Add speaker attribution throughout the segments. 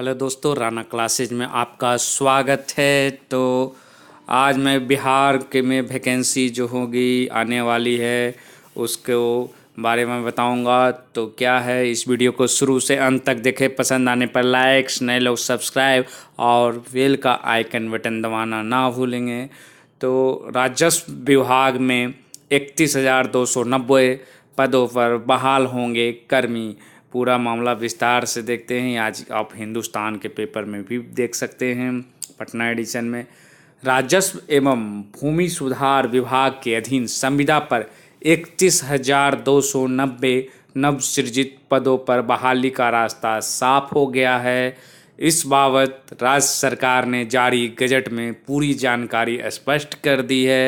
Speaker 1: hello दोस्तों Rana classes में आपका स्वागत है तो आज मैं बिहार के में वैकेंसी जो होगी आने वाली है उसके बारे में बताऊंगा तो क्या है इस वीडियो को शुरू से अंत तक देखें पसंद आने पर लाइक्स नए लोग सब्सक्राइब और बेल का आइकन बटन दबाना ना भूलेंगे तो राजस्व विभाग में इकतीस हज़ार दो सौ नब्बे पदों पर बहाल होंगे कर्मी पूरा मामला विस्तार से देखते हैं आज आप हिंदुस्तान के पेपर में भी देख सकते हैं पटना एडिशन में राजस्व एवं भूमि सुधार विभाग के अधीन संविदा पर इकतीस हजार दो सौ नब्बे नवसृजित पदों पर बहाली का रास्ता साफ हो गया है इस बाबत राज्य सरकार ने जारी गजट में पूरी जानकारी स्पष्ट कर दी है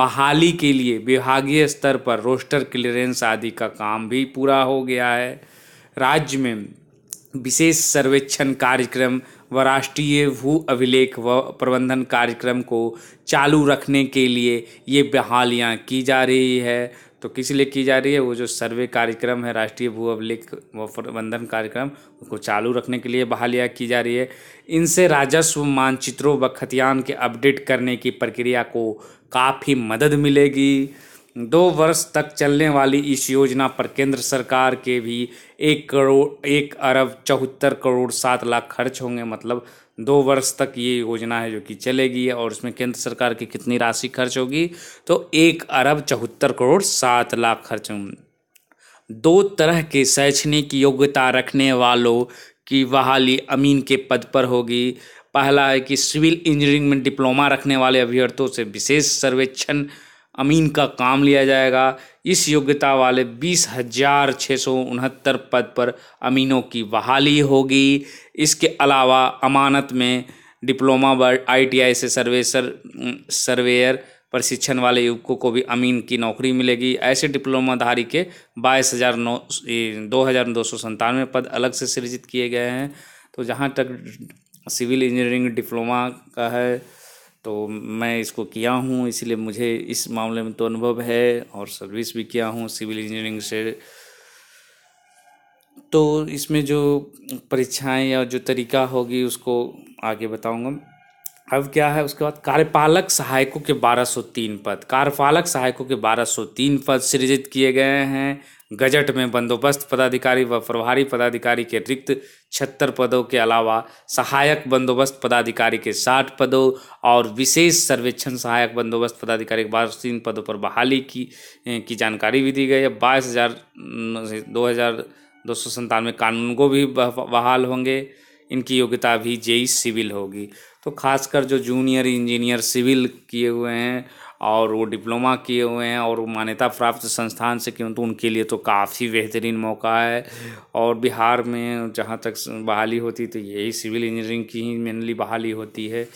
Speaker 1: बहाली के लिए विभागीय स्तर पर रोस्टर क्लियरेंस आदि का काम भी पूरा हो गया है राज्य में विशेष सर्वेक्षण कार्यक्रम व राष्ट्रीय भू अभिलेख व प्रबंधन कार्यक्रम को चालू रखने के लिए ये बहालियाँ की जा रही है तो किस लिए की जा रही है वो जो सर्वे कार्यक्रम है राष्ट्रीय भू अभिलेख व प्रबंधन कार्यक्रम उसको चालू रखने के लिए बहालियाँ की जा रही है इनसे राजस्व मानचित्रों व खतियान के अपडेट करने की प्रक्रिया को काफ़ी मदद मिलेगी दो वर्ष तक चलने वाली इस योजना पर केंद्र सरकार के भी एक करोड़ एक अरब चौहत्तर करोड़ सात लाख खर्च होंगे मतलब दो वर्ष तक ये योजना है जो कि चलेगी और उसमें केंद्र सरकार की कितनी राशि खर्च होगी तो एक अरब चौहत्तर करोड़ सात लाख खर्च होंगे दो तरह के शैक्षणिक योग्यता रखने वालों की बहाली अमीन के पद पर होगी पहला है कि सिविल इंजीनियरिंग में डिप्लोमा रखने वाले अभ्यर्थियों से विशेष सर्वेक्षण अमीन का काम लिया जाएगा इस योग्यता वाले बीस हजार छः सौ उनहत्तर पद पर अमीनों की बहाली होगी इसके अलावा अमानत में डिप्लोमा आईटीआई से सर्वेसर सर्वेयर प्रशिक्षण वाले युवकों को भी अमीन की नौकरी मिलेगी ऐसे डिप्लोमाधारी के बाईस हज़ार नौ दो हज़ार दो सौ संतानवे पद अलग से सृजित किए गए हैं तो जहाँ तक सिविल इंजीनियरिंग डिप्लोमा का है तो मैं इसको किया हूँ इसलिए मुझे इस मामले में तो अनुभव है और सर्विस भी किया हूँ सिविल इंजीनियरिंग से तो इसमें जो परीक्षाएं या जो तरीका होगी उसको आगे बताऊंगा अब क्या है उसके बाद कार्यपालक सहायकों के 1203 पद कार्यपालक सहायकों के 1203 पद सृजित किए गए हैं गजट में बंदोबस्त पदाधिकारी व प्रभारी पदाधिकारी के रिक्त छत्तर पदों के अलावा सहायक बंदोबस्त पदाधिकारी के साठ पदों और विशेष सर्वेक्षण सहायक बंदोबस्त पदाधिकारी के बाद तीन पदों पर बहाली की की जानकारी भी दी गई है बाईस हज़ार दो हज़ार दो सौ संतानवे कानून को भी बहाल होंगे इनकी योग्यता भी जेई सिविल होगी तो खासकर जो जूनियर इंजीनियर सिविल किए हुए हैं और वो डिप्लोमा किए हुए हैं और मान्यता प्राप्त संस्थान से तो उनके लिए तो काफ़ी बेहतरीन मौका है और बिहार में जहाँ तक बहाली होती तो यही सिविल इंजीनियरिंग की ही मेनली बहाली होती है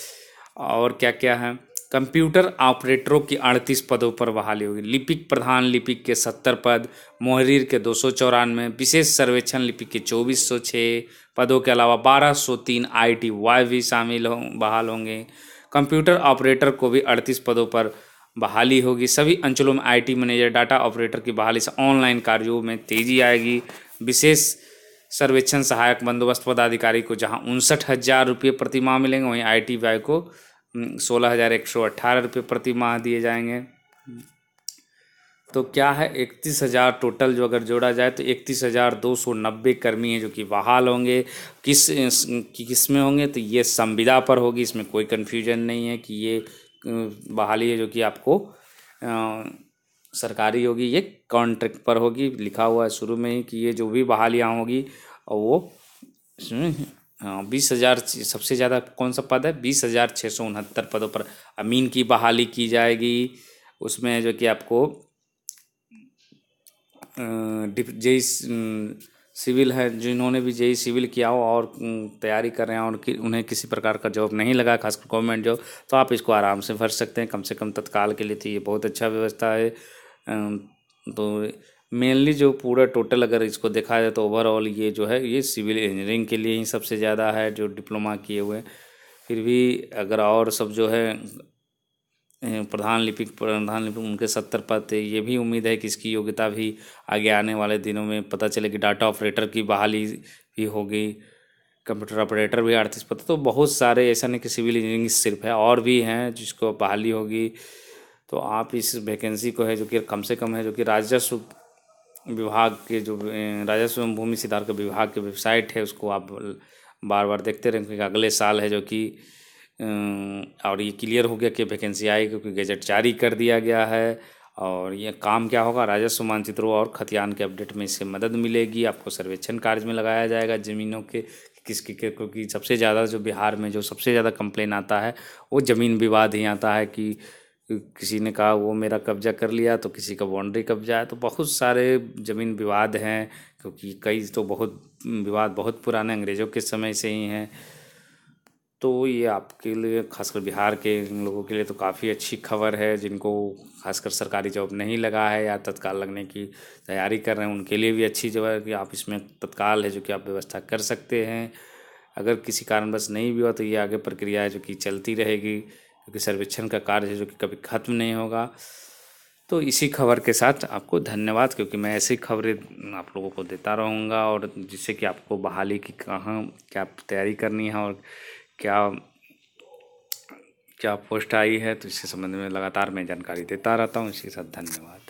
Speaker 1: और क्या क्या है कंप्यूटर ऑपरेटरों की अड़तीस पदों पर बहाली होगी लिपिक प्रधान लिपिक के सत्तर पद मोहरीर के दो सौ चौरानवे विशेष सर्वेक्षण लिपिक के चौबीस सौ छः पदों के अलावा बारह सौ तीन आई टी वाई भी शामिल हों बहाल होंगे कंप्यूटर ऑपरेटर को भी अड़तीस पदों पर बहाली होगी सभी अंचलों में आईटी मैनेजर डाटा ऑपरेटर की बहाली से ऑनलाइन कार्यों में तेजी आएगी विशेष सर्वेक्षण सहायक बंदोबस्त पदाधिकारी को जहां उनसठ हज़ार रुपये प्रति माह मिलेंगे वहीं आई टी वाई को सोलह हज़ार एक सौ अट्ठारह रुपये प्रति माह दिए जाएंगे तो क्या है इकतीस हज़ार टोटल जो अगर जोड़ा जाए तो इकतीस हज़ार दो सौ नब्बे कर्मी हैं जो कि बहाल होंगे किस किस में होंगे तो ये संविदा पर होगी इसमें कोई कन्फ्यूजन नहीं है कि ये बहाली है जो कि आपको सरकारी होगी ये कॉन्ट्रैक्ट पर होगी लिखा हुआ है शुरू में ही कि ये जो भी बहालियाँ होगी वो हम्म, बीस हज़ार सबसे ज़्यादा कौन सा पद है बीस हज़ार छः सौ उनहत्तर पदों पर अमीन की बहाली की जाएगी उसमें जो कि आपको डिप सिविल हैं जिन्होंने भी जेई सिविल किया हो और तैयारी कर रहे हैं और कि उन्हें किसी प्रकार का जॉब नहीं लगा खासकर गवर्नमेंट जॉब तो आप इसको आराम से भर सकते हैं कम से कम तत्काल के लिए तो ये बहुत अच्छा व्यवस्था है तो मेनली जो पूरा टोटल अगर इसको देखा जाए तो ओवरऑल ये जो है ये सिविल इंजीनियरिंग के लिए ही सबसे ज़्यादा है जो डिप्लोमा किए हुए फिर भी अगर और सब जो है प्रधान लिपिक प्रधान लिपिक उनके सत्तर पद थे ये भी उम्मीद है कि इसकी योग्यता भी आगे आने वाले दिनों में पता चले कि डाटा ऑपरेटर की बहाली भी होगी कंप्यूटर ऑपरेटर भी अड़तीस पद तो बहुत सारे ऐसा नहीं कि सिविल इंजीनियरिंग सिर्फ है और भी हैं जिसको बहाली होगी तो आप इस वैकेंसी को है जो कि कम से कम है जो कि राजस्व विभाग के जो राजस्व एवं भूमि सुधार के विभाग के वेबसाइट है उसको आप बार बार देखते क्योंकि अगले साल है जो कि और ये क्लियर हो गया कि वैकेंसी आई क्योंकि गजट जारी कर दिया गया है और ये काम क्या होगा राजस्व मानचित्रों और खतियान के अपडेट में इससे मदद मिलेगी आपको सर्वेक्षण कार्य में लगाया जाएगा ज़मीनों के किसके क्योंकि सबसे ज़्यादा जो बिहार में जो सबसे ज़्यादा कंप्लेन आता है वो ज़मीन विवाद ही आता है कि किसी ने कहा वो मेरा कब्जा कर लिया तो किसी का बाउंड्री कब्जा है तो बहुत सारे ज़मीन विवाद हैं क्योंकि कई तो बहुत विवाद बहुत पुराने अंग्रेज़ों के समय से ही हैं तो ये आपके लिए खासकर बिहार के लोगों के लिए तो काफ़ी अच्छी खबर है जिनको खासकर सरकारी जॉब नहीं लगा है या तत्काल लगने की तैयारी कर रहे हैं उनके लिए भी अच्छी जगह है कि आप इसमें तत्काल है जो कि आप व्यवस्था कर सकते हैं अगर किसी कारणवश नहीं भी हुआ तो ये आगे प्रक्रिया है जो कि चलती रहेगी क्योंकि सर्वेक्षण का कार्य है जो कि कभी ख़त्म नहीं होगा तो इसी खबर के साथ आपको धन्यवाद क्योंकि मैं ऐसी खबरें आप लोगों को देता रहूँगा और जिससे कि आपको बहाली की कहाँ क्या तैयारी करनी है और क्या क्या पोस्ट आई है तो इसके संबंध में लगातार मैं जानकारी देता रहता हूँ इसके साथ धन्यवाद